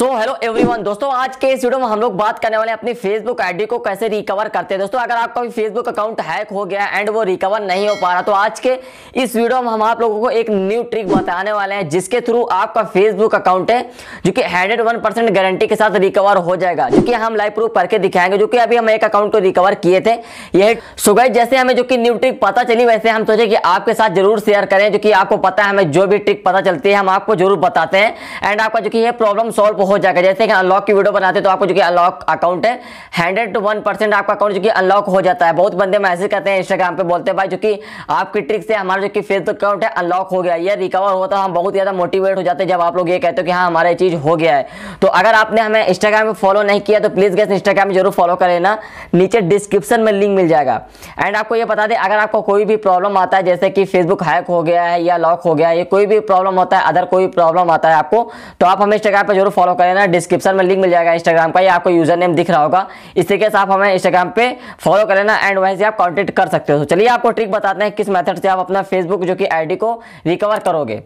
so hello everyone दोस्तों आज के इस वीडियो में हम लोग बात करने वाले हैं अपनी फेसबुक आईडी को कैसे रिकवर करते हैं दोस्तों अगर आपका भी फेसबुक अकाउंट हैक हो गया एंड वो रिकवर नहीं हो पा रहा तो आज के इस वीडियो में हम आप लोगों को एक न्यू ट्रिक बताने वाले हैं जिसके थ्रू आपका फेसबुक अकाउंट है जो कि हंड्रेड गारंटी के साथ रिकवर हो जाएगा जो कि हम लाइव प्रूफ करके दिखाएंगे जो कि अभी हम एक अकाउंट को रिकवर किए थे यह सुबह जैसे हमें जो कि न्यू ट्रिक पता चली वैसे हम सोचे कि आपके साथ जरूर शेयर करें जो कि आपको पता है हमें जो भी ट्रिक पता चलती है हम आपको जरूर बताते हैं एंड आपका जो कि यह प्रॉब्लम सॉल्व हो जाएगा जैसे कि अनलॉक की वीडियो बनाते तो आपको जो कि अनलॉक अकाउंट है हंड्रेड टू वन परसेंट आपका अकाउंट जो कि अनलॉक हो जाता है बहुत बंदे मैसेज करते हैं इंस्टाग्राम पे बोलते हैं भाई जो कि आपकी ट्रिक से हमारा जो कि फेसबुक अकाउंट है अनलॉक हो गया या रिकवर होता है हम बहुत ज़्यादा मोटिवेट हो जाते हैं जब आप लोग ये कहते हो कि हाँ हमारा ये चीज़ हो गया है तो अगर आपने हमें इंस्टाग्राम पर फॉलो नहीं किया तो प्लीज़ गैस इंस्टाग्राम में जरूर फॉलो कर लेना नीचे डिस्क्रिप्शन में लिंक मिल जाएगा एंड आपको ये बता दें अगर आपको कोई भी प्रॉब्लम आता है जैसे कि फेसबुक हैक हो गया है या लॉक हो गया है कोई भी प्रॉब्लम होता है अदर कोई प्रॉब्लम आता है आपको तो आप हमें इंस्टाग्राम पर जरूर फॉलो आपका है ना डिस्क्रिप्शन में लिंक मिल जाएगा इंस्टाग्राम का ये आपको यूजर नेम दिख रहा होगा इस तरीके से आप हमें इंस्टाग्राम पे फॉलो कर लेना एंड वहीं से आप कॉन्टेक्ट कर सकते हो तो चलिए आपको ट्रिक बताते हैं किस मेथड से आप अपना फेसबुक जो कि आईडी को रिकवर करोगे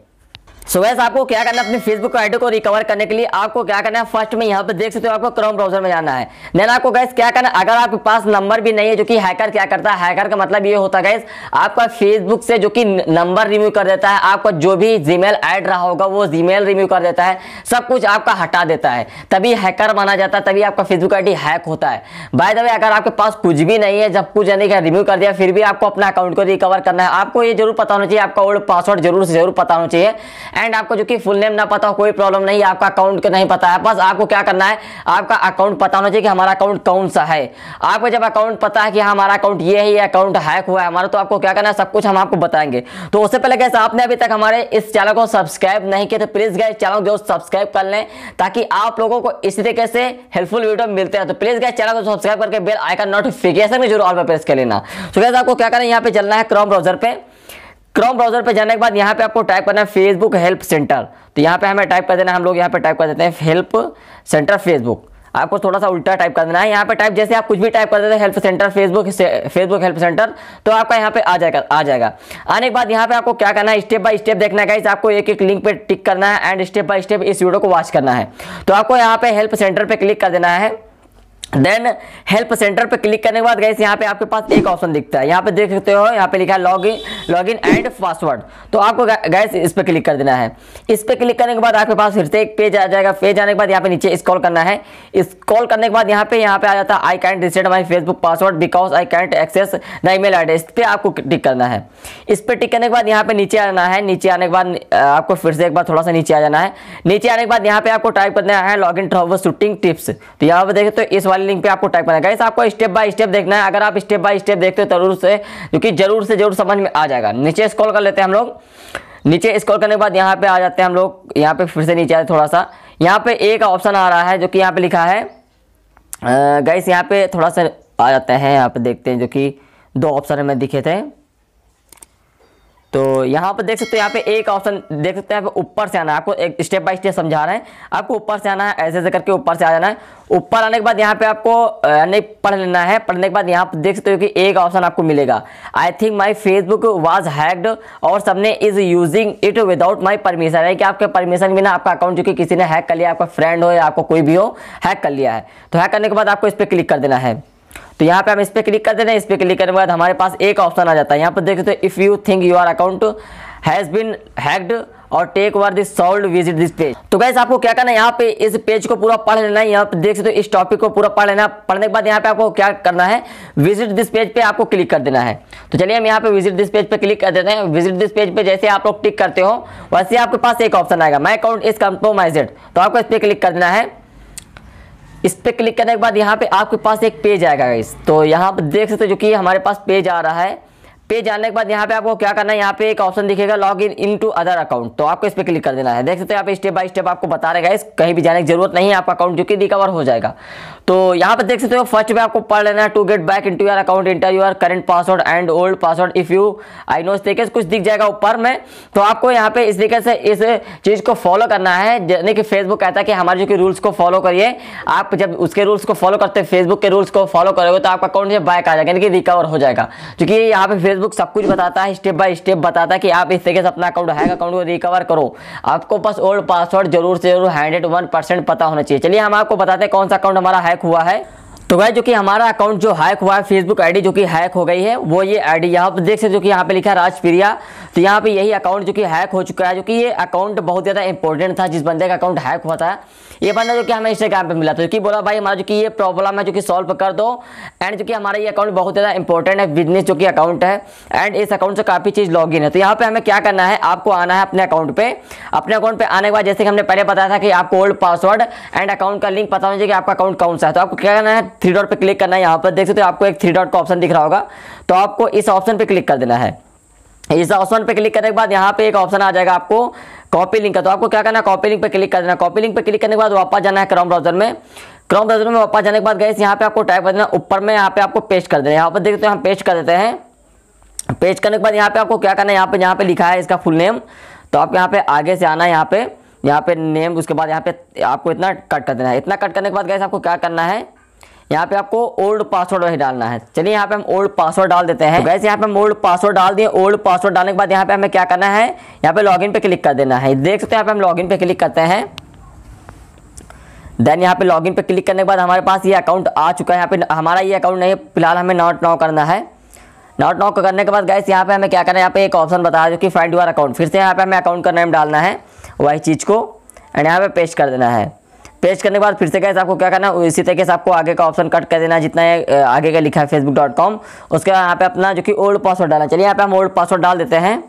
सो so, वैसे आपको क्या करना है अपने फेसबुक आईडी को रिकवर करने के लिए आपको क्या करना है फर्स्ट में यहाँ पे देख सकते हो आपको क्रोम ब्राउजर में जाना है देन आपको गैस क्या करना है अगर आपके पास नंबर भी नहीं है जो कि हैकर क्या करता है हैकर का मतलब ये होता है गैस आपका फेसबुक से जो कि नंबर रिम्यू कर देता है आपका जो भी जी मेल रहा होगा वो जीमेल रिम्यू कर देता है सब कुछ आपका हटा देता है तभी हैकर माना जाता है तभी आपका फेसबुक आई हैक होता है बाय द वे अगर आपके पास कुछ भी नहीं है जब कुछ यानी रिम्यू कर दिया फिर भी आपको अपना अकाउंट को रिकवर करना है आपको ये जरूर पता होना चाहिए आपका ओल्ड पासवर्ड जरूर से जरूर पता होना चाहिए एंड आपको जो कि फुल नेम ना पता हो कोई प्रॉब्लम नहीं है आपका अकाउंट नहीं पता है बस आपको क्या करना है आपका अकाउंट पता होना चाहिए कि हमारा अकाउंट कौन सा है आपको जब अकाउंट पता है कि हाँ, हमारा अकाउंट ये है ये अकाउंट हैक हुआ है हमारा तो आपको क्या करना है सब कुछ हम आपको बताएंगे तो उससे पहले कैसे आपने अभी तक हमारे इस चैनल को सब्सक्राइब नहीं किया तो प्लीज़ गए चैनल को सब्सक्राइब कर लें ताकि आप लोगों को इसी तरीके से हेल्पफुल वीडियो मिलते हैं तो प्लीज़ गए चैनल को सब्सक्राइब करके बेल आइकन नोटिफिकेशन में जरूर ऑल पर प्रेस कर लेना तो कैसे आपको क्या करना है यहाँ पे चलना है क्रोम ब्राउजर पर क्रोम ब्राउजर पे जाने के बाद यहाँ पे आपको टाइप करना है फेसबुक हेल्प सेंटर तो यहाँ पे हमें टाइप कर देना है हम लोग यहाँ पे टाइप कर देते हैं हेल्प सेंटर फेसबुक आपको थोड़ा सा उल्टा टाइप कर देना है यहाँ पे टाइप जैसे आप कुछ भी टाइप कर देते हैं help centre Facebook Facebook help centre तो आपका यहाँ पे आ जाएगा आ जाएगा आने के बाद यहाँ पे आपको क्या करना है स्टेप बाय स्टेप देखना है आपको एक एक लिंक पे टिक करना है एंड स्टेप बाय स्टेप इस वीडियो को वॉच करना है तो आपको यहाँ पे हेल्प सेंटर पर क्लिक कर देना है देन हेल्प सेंटर पर क्लिक करने के बाद गैस यहाँ पे आपके पास एक ऑप्शन दिखता है यहाँ पे देख सकते हो यहाँ पे लिखा है log in log in and password तो आपको गैस इस पर क्लिक कर देना है इस पर क्लिक करने के बाद आपके पास फिर से एक पेज आ जाएगा पेज आने के बाद यहाँ पे नीचे स्कॉल करना है स्कॉल करने के बाद यहाँ पे यहाँ पे आ जाता है I can't reset my Facebook password because I can't access the email address पे आपको टिक करना है इस पर टिक करने के बाद यहाँ पे नीचे आना है नीचे आने के बाद आपको फिर से एक बार थोड़ा सा नीचे आ जाना है नीचे आने के बाद यहाँ पे आपको टाइप करना है log in troubleshooting tips तो यहाँ पर देखें तो इस वाले लिंक पे आपको टाइप करना है गाइस आपको स्टेप बाय स्टेप देखना है अगर आप स्टेप बाय स्टेप देखते हो जरूर से क्योंकि जरूर से जरूर समझ में आ जाएगा नीचे स्क्रॉल कर लेते हैं हम लोग नीचे स्क्रॉल करने के बाद यहाँ पे आ जाते हैं हम लोग यहाँ पे फिर से नीचे आते थोड़ा सा यहाँ पे एक ऑप्शन आ रहा है जो कि यहाँ पे लिखा है गाइस यहाँ पे थोड़ा सा आ जाते हैं यहाँ पे देखते हैं जो कि दो ऑप्शन हमें दिखे थे तो यहाँ पर देख सकते हो यहाँ पे एक ऑप्शन देख सकते हैं ऊपर से आना है आपको एक स्टेप बाय स्टेप समझा रहे हैं आपको ऊपर से आना है ऐसे ऐसे करके ऊपर से आ जाना है ऊपर आने के बाद यहाँ पे आपको यानी पढ़ लेना है पढ़ने के बाद यहाँ पर देख सकते हो कि एक ऑप्शन आपको मिलेगा I think my Facebook was hacked और सबने is using it without my permission है कि आपके परमिशन बिना आपका अकाउंट जो कि किसी ने हैक कर लिया आपका फ्रेंड हो या आपको कोई भी हो हैक कर लिया है तो हैक करने के बाद आपको इस पर क्लिक कर देना है तो यहाँ पे हम इस पर क्लिक कर देते हैं इस पर क्लिक करने के बाद हमारे पास एक ऑप्शन आ जाता है यहाँ पर देखते सकते if you think your account has been hacked और take were this solve visit this page तो गैस तो आपको क्या करना है यहाँ पे इस पेज को पूरा पढ़ लेना है यहाँ पे देख सकते हो इस टॉपिक को पूरा पढ़ लेना पढ़ने के बाद यहाँ पे आपको क्या करना है विजिट दिस पेज पे आपको क्लिक कर देना है तो चलिए हम यहाँ पे विजिट दिस पेज पे क्लिक कर देते हैं विजिट दिस पेज पे जैसे आप लोग क्लिक करते हो वैसे आपके पास एक ऑप्शन आएगा माई अकाउंट इज कंप्रोमाइजेड तो आपको इस पर क्लिक कर देना है इस पर क्लिक करने के बाद यहाँ पे आपके पास एक पेज आएगा इस तो यहाँ पर देख सकते हो जो कि हमारे पास पेज आ रहा है पे जाने के बाद यहाँ पे आपको क्या करना है यहाँ पे एक ऑप्शन दिखेगा log in into other account तो आपको इस पर क्लिक कर देना है देख सकते हैं आप स्टेप बाय स्टेप आपको बता रहेगा इस कहीं भी जाने की जरूरत नहीं है आपका अकाउंट जो कि रिकवर हो जाएगा तो यहाँ पे देख सकते हो फर्स्ट में आपको पढ़ लेना है to get back into your account enter your current password and old password if you I know इस तरीके से कुछ दिख जाएगा ऊपर में तो आपको यहाँ पे इस तरीके से इस चीज को फॉलो करना है यानी कि फेसबुक कहता है कि हमारे जो कि रूल्स को फॉलो करिए आप जब उसके रूल्स को फॉलो करते हैं फेसबुक के रूल्स को फॉलो करोगे तो आपका अकाउंट जो बैक आ जाएगा यानी कि रिकवर हो जाएगा क्योंकि यहाँ पे फेसबुक सब कुछ बताता है स्टेप बाय स्टेप बताता है कि आप इस तरीके से अपना अकाउंट हैक अकाउंट को रिकवर करो आपको बस ओल्ड पासवर्ड जरूर से जरूर हंड्रेड वन परसेंट पता होना चाहिए चलिए हम आपको बताते हैं कौन सा अकाउंट हमारा हैक हुआ है तो गाइज जो कि हमारा अकाउंट जो हैक हुआ है फेसबुक आईडी जो कि हैक हो गई है वो ये आईडी यहाँ पर देख सकते हो कि यहाँ पे लिखा है राजप्रिया तो यहाँ पे यही अकाउंट जो कि हैक हो चुका है जो कि ये अकाउंट बहुत ज़्यादा इंपॉर्टेंट था जिस बंदे का अकाउंट हैक हुआ था ये बंदा जो कि हमें इंस्टाग्राम पर मिला था जो कि बोला भाई हमारा जो कि ये प्रॉब्लम है जो कि सॉल्व कर दो एंड जो कि हमारा ये अकाउंट बहुत ज़्यादा इंपॉर्टेंट है बिजनेस जो कि अकाउंट है एंड इस अकाउंट से काफ़ी चीज़ लॉग इन है तो यहाँ पर हमें क्या करना है आपको आना है अपने अकाउंट पर अपने अकाउंट पर आने के बाद जैसे कि हमने पहले बताया था कि आपको ओल्ड पासवर्ड एंड अकाउंट का लिंक पता होना चाहिए कि आपका अकाउंट कौन सा है तो आपको क्या करना है थ्री डॉट पर क्लिक करना है यहाँ पर देख सकते हो आपको एक थ्री डॉट का ऑप्शन दिख रहा होगा तो आपको इस ऑप्शन पर क्लिक कर देना है इस ऑप्शन पर क्लिक करने के बाद यहाँ पे एक ऑप्शन आ जाएगा आपको कॉपी लिंक का तो आपको क्या करना है कॉपी लिंक पर क्लिक कर देना कॉपी लिंक पर क्लिक करने के बाद वापस जाना है क्रोम ब्राउजर में क्रोम ब्राउजर में वापस जाने के बाद गए यहाँ पे आपको टाइप कर देना ऊपर में यहाँ पे आपको पेस्ट कर देना यहाँ पर देखते हैं हम पेस्ट कर देते हैं पेस्ट करने के बाद यहाँ पे आपको क्या करना है यहाँ पे यहाँ पे लिखा है इसका फुल नेम तो आप यहाँ पे आगे से आना है यहाँ पे यहाँ पे नेम उसके बाद यहाँ पे आपको इतना कट कर देना है इतना कट करने के बाद गए आपको क्या करना है यहाँ पे आपको ओल्ड पासवर्ड वही डालना है चलिए यहाँ पे हम ओल्ड पासवर्ड डाल देते हैं तो गैस यहाँ पे हम ओल्ड पासवर्ड डाल दिए ओल्ड पासवर्ड डालने के बाद यहाँ पे हमें क्या करना है यहाँ पे लॉगिन पे क्लिक कर देना है देख सकते हैं यहाँ पे हम लॉगिन पे क्लिक करते हैं देन यहाँ पे लॉगिन पे क्लिक करने के बाद हमारे पास ये अकाउंट आ चुका है यहाँ पे हमारा ये अकाउंट नहीं फिलहाल हमें नॉट नाउ करना है नॉट नाउ करने के बाद गैस यहाँ पे हमें क्या करना है यहाँ पे एक ऑप्शन बताया जो कि फाइंड यूर अकाउंट फिर से यहाँ पे हमें अकाउंट का नेम डालना है वही चीज़ को एंड यहाँ पे पेस्ट कर देना है पेज करने के बाद फिर से गैस आपको क्या करना है इसी तरीके से आपको आगे का ऑप्शन कट कर देना जितना है आगे का लिखा है फेसबुक डॉट कॉम उसके बाद यहाँ पे अपना जो कि ओल्ड पासवर्ड डालना चलिए यहाँ पे हम ओल्ड पासवर्ड डाल देते हैं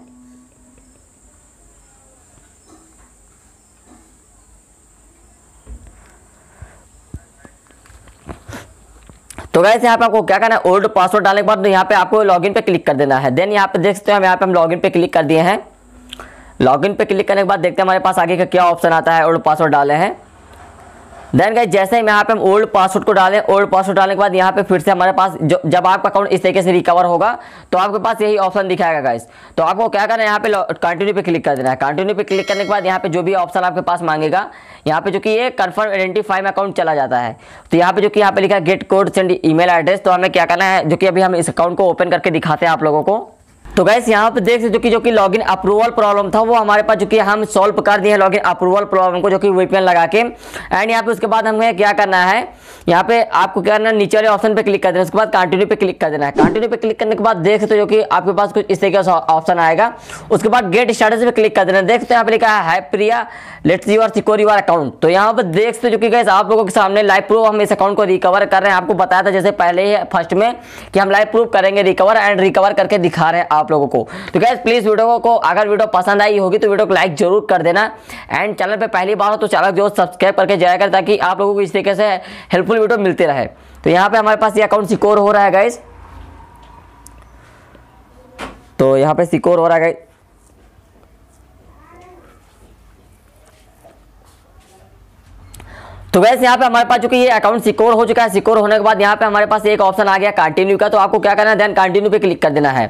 तो गाइस यहाँ पे आपको क्या करना है ओल्ड पासवर्ड डालने के बाद तो यहाँ पे आपको लॉगिन पे क्लिक कर देना है देन यहाँ पे देख सकते हो हम यहाँ पे हम लॉगिन पे क्लिक कर दिए हैं लॉगिन पे क्लिक करने के बाद देखते हैं हमारे पास आगे का क्या ऑप्शन आता है ओल्ड पासवर्ड डाले हैं देन गए जैसे ही यहाँ पे हम ओल्ड पासवर्ड को डालें ओल्ड पासवर्ड डालने के बाद यहाँ पे फिर से हमारे पास जब आपका अकाउंट इस तरीके से रिकवर होगा तो आपके पास यही ऑप्शन दिखाएगा गाइस तो आपको क्या करना है यहाँ पे कंटिन्यू पे क्लिक कर देना है कंटिन्यू पे क्लिक करने के बाद यहाँ पे जो भी ऑप्शन आपके पास मांगेगा यहाँ पे जो कि ये कन्फर्म आइडेंटिफाई में अकाउंट चला जाता है तो यहाँ पे जो कि यहाँ पे लिखा है get code send mail address तो हमें क्या करना है जो कि अभी हम इस अकाउंट को ओपन करके दिखाते हैं आप लोगों को तो गैस यहाँ पे देख सकते जो कि जो कि लॉगिन अप्रूवल प्रॉब्लम था वो हमारे पास जो कि हम सॉल्व कर दिए हैं लॉगिन अप्रूवल प्रॉब्लम को जो कि वीपीएन लगा के एंड यहाँ पे उसके बाद हमें क्या करना है यहाँ पे आपको क्या करना है नीचे वाले ऑप्शन पे क्लिक कर देना उसके बाद कंटिन्यू पे क्लिक कर देना है कंटिन्यू पे क्लिक करने के बाद देख सकते जो कि आपके पास कुछ इस तरीके का ऑप्शन आएगा उसके बाद गेट स्टार्टस पे क्लिक कर देना देख सकते यहाँ पे लिखा है प्रिया let's your secure your account तो यहाँ पे देख सकते जो कि गैस आप लोगों के सामने लाइव प्रूफ हम इस अकाउंट को रिकवर कर रहे हैं आपको बताया था जैसे पहले ही फर्स्ट में कि हम लाइव प्रूफ करेंगे रिकवर एंड रिकवर करके दिखा रहे हैं आप आप लोगों को तो गैस प्लीज़ वीडियो को अगर वीडियो पसंद आई होगी तो वीडियो को लाइक जरूर कर देना एंड चैनल पर पहली बार हो तो चैनल जो सब्सक्राइब करके जाया कर ताकि आप लोगों को इस तरीके से हेल्पफुल वीडियो मिलते रहे तो यहाँ पर हमारे पास ये अकाउंट सिक्योर हो रहा है गैस तो यहाँ पे सिक्योर हो रहा है तो वैसे यहाँ पे हमारे पास चूंकि ये अकाउंट सिक्योर हो चुका है सिक्योर होने के बाद यहाँ पे हमारे पास एक ऑप्शन आ गया कंटिन्यू का तो आपको क्या करना है देन कंटिन्यू पे क्लिक कर देना है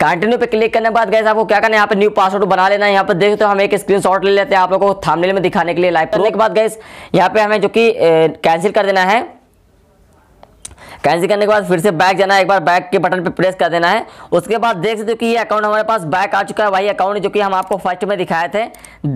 कंटिन्यू पे क्लिक करने के बाद गैस आपको क्या करना है यहाँ पे न्यू पासवर्ड बना लेना है यहाँ पे देखते तो हम एक स्क्रीन शॉट ले लेते हैं आप लोगों को थामने में दिखाने के लिए लाइव करने के बाद गैस यहाँ पे हमें जो कि कैंसिल कर देना है कैंसिल करने के बाद फिर से बैक जाना है एक बार बैक के बटन पर प्रेस कर देना है उसके बाद देख सकते हो कि ये अकाउंट हमारे पास बैक आ चुका है वही अकाउंट जो कि हम आपको फर्स्ट में दिखाए थे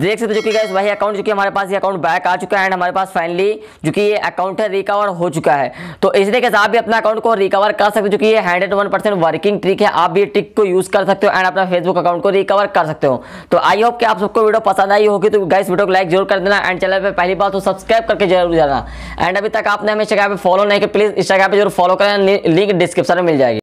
देख सकते हो कि गैस वही अकाउंट जो कि हमारे पास ये अकाउंट बैक आ चुका है एंड हमारे पास फाइनली जो कि ये अकाउंट है रिकवर हो चुका है तो इस तरीके से आप भी अपना अकाउंट को रिकवर कर सकते हो जो ये hundred one percent working trick है आप भी ये ट्रिक को यूज़ कर सकते हो एंड अपना फेसबुक अकाउंट को रिकवर कर सकते हो तो आई होप कि आप सबको वीडियो पसंद आई होगी तो गैस वीडियो को लाइक जरूर कर देना एंड चैनल पर पहली बार तो सब्सक्राइब करके जरूर जाना एंड अभी तक आपने हमें इंस्टाग्राम पर फॉलो नहीं किया प्लीज़ इंस्टाग्राम पर जरूर फॉलो करें लिंक डिस्क्रिप्शन में मिल जाएगी